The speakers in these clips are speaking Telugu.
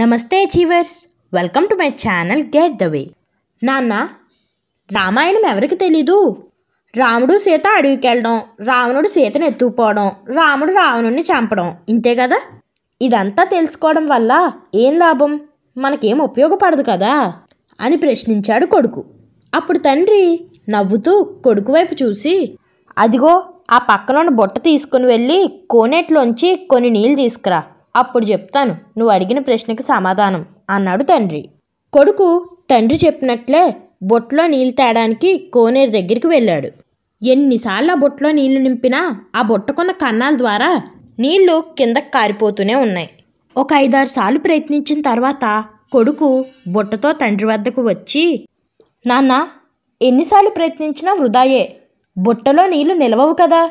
నమస్తే achievers welcome to my channel get the way నాన్న రామాయణం ఎవరికి తెలీదు రాముడు సీత అడవికి వెళ్ళడం రావణుడు సీతను ఎత్తుకుపోవడం రాముడు రావణుడిని చంపడం ఇంతే కదా ఇదంతా తెలుసుకోవడం వల్ల ఏం లాభం మనకేం ఉపయోగపడదు కదా అని ప్రశ్నించాడు కొడుకు అప్పుడు తండ్రి నవ్వుతూ కొడుకు వైపు చూసి అదిగో ఆ పక్కనున్న బుట్ట తీసుకుని వెళ్ళి కోనేట్లోంచి కొన్ని నీళ్ళు తీసుకురా అప్పుడు చెప్తాను నువ్వు అడిగిన ప్రశ్నకి సమాధానం అన్నాడు తండ్రి కొడుకు తండ్రి చెప్పినట్లే బొట్లో నీళ్ళు తేడానికి కోనేరు దగ్గరికి వెళ్ళాడు ఎన్నిసార్లు ఆ బొట్లో నీళ్లు నింపినా ఆ బొట్టకున్న కన్నాల ద్వారా నీళ్లు కింద కారిపోతూనే ఉన్నాయి ఒక ఐదారు సార్లు ప్రయత్నించిన తర్వాత కొడుకు బొట్టతో తండ్రి వద్దకు వచ్చి నాన్న ఎన్నిసార్లు ప్రయత్నించినా వృధాయే బుట్టలో నీళ్లు నిలవవు కదా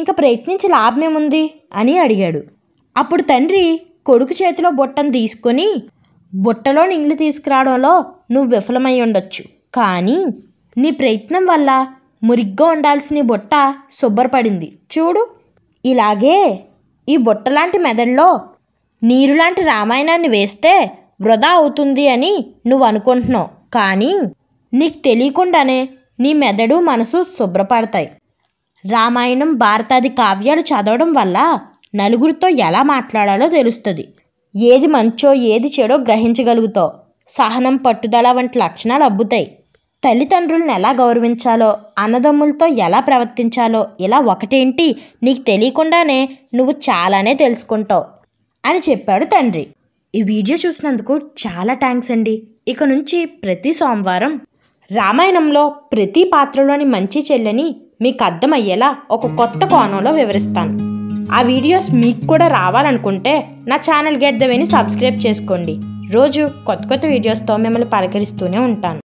ఇంకా ప్రయత్నించి లాభమేముంది అని అడిగాడు అప్పుడు తండ్రి కొడుకు చేతిలో బుట్టను తీసుకొని బుట్టలో నీళ్లు తీసుకురావడంలో నువ్వు విఫలమై ఉండొచ్చు కానీ నీ ప్రయత్నం వల్ల మురిగ్గా ఉండాల్సిన బుట్ట శుభ్రపడింది చూడు ఇలాగే ఈ బుట్టలాంటి మెదడులో నీరులాంటి రామాయణాన్ని వేస్తే వృధా అవుతుంది అని నువ్వు అనుకుంటున్నావు కానీ నీకు తెలియకుండానే నీ మెదడు మనసు శుభ్రపడతాయి రామాయణం భారతాది కావ్యాలు చదవడం వల్ల నలుగురితో ఎలా మాట్లాడాలో తెలుస్తుంది ఏది మంచో ఏది చెడో గ్రహించగలుగుతావు సహనం పట్టుదల వంటి లక్షణాలు అబ్బుతాయి తల్లిదండ్రులను ఎలా గౌరవించాలో అన్నదమ్ములతో ఎలా ప్రవర్తించాలో ఇలా ఒకటేంటి నీకు తెలియకుండానే నువ్వు చాలానే తెలుసుకుంటావు అని చెప్పాడు తండ్రి ఈ వీడియో చూసినందుకు చాలా థ్యాంక్స్ అండి ఇక నుంచి ప్రతి సోమవారం రామాయణంలో ప్రతి పాత్రలోని మంచి చెల్లెని మీకు అర్థమయ్యేలా ఒక కొత్త కోణంలో వివరిస్తాను ఆ వీడియోస్ మీకు కూడా రావాలనుకుంటే నా ఛానల్ గెట్ ద వేని సబ్స్క్రైబ్ చేసుకోండి రోజు కొత్త కొత్త వీడియోస్తో మిమ్మల్ని పలకరిస్తూనే ఉంటాను